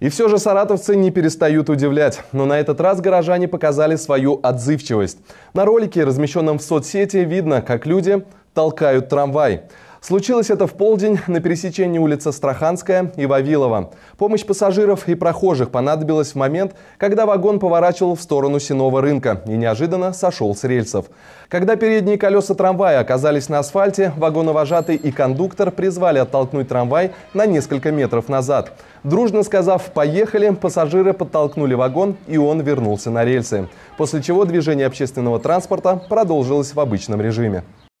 И все же саратовцы не перестают удивлять, но на этот раз горожане показали свою отзывчивость. На ролике, размещенном в соцсети, видно, как люди толкают трамвай. Случилось это в полдень на пересечении улицы Страханская и Вавилова. Помощь пассажиров и прохожих понадобилась в момент, когда вагон поворачивал в сторону Синого рынка и неожиданно сошел с рельсов. Когда передние колеса трамвая оказались на асфальте, вагоновожатый и кондуктор призвали оттолкнуть трамвай на несколько метров назад. Дружно сказав «поехали», пассажиры подтолкнули вагон, и он вернулся на рельсы. После чего движение общественного транспорта продолжилось в обычном режиме.